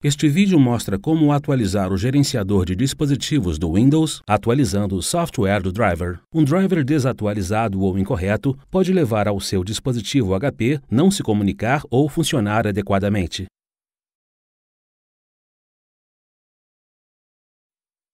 Este vídeo mostra como atualizar o gerenciador de dispositivos do Windows atualizando o software do driver. Um driver desatualizado ou incorreto pode levar ao seu dispositivo HP não se comunicar ou funcionar adequadamente.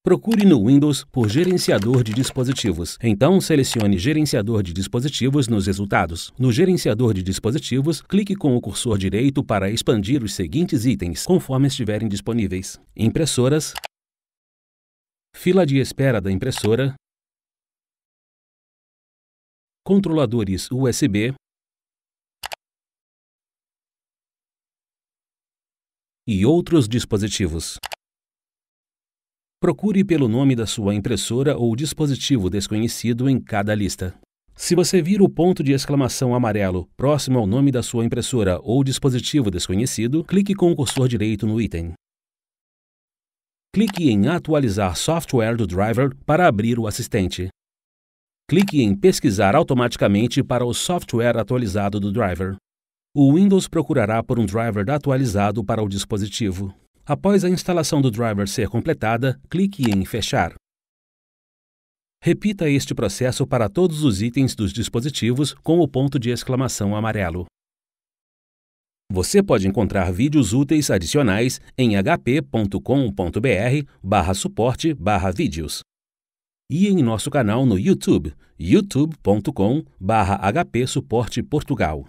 Procure no Windows por Gerenciador de Dispositivos. Então, selecione Gerenciador de Dispositivos nos resultados. No Gerenciador de Dispositivos, clique com o cursor direito para expandir os seguintes itens, conforme estiverem disponíveis: impressoras, fila de espera da impressora, controladores USB e outros dispositivos. Procure pelo nome da sua impressora ou dispositivo desconhecido em cada lista. Se você vir o ponto de exclamação amarelo próximo ao nome da sua impressora ou dispositivo desconhecido, clique com o cursor direito no item. Clique em Atualizar software do driver para abrir o assistente. Clique em Pesquisar automaticamente para o software atualizado do driver. O Windows procurará por um driver atualizado para o dispositivo. Após a instalação do driver ser completada, clique em Fechar. Repita este processo para todos os itens dos dispositivos com o ponto de exclamação amarelo. Você pode encontrar vídeos úteis adicionais em hpcombr suporte vídeos e em nosso canal no YouTube, youtube.com/hpsuporte Portugal.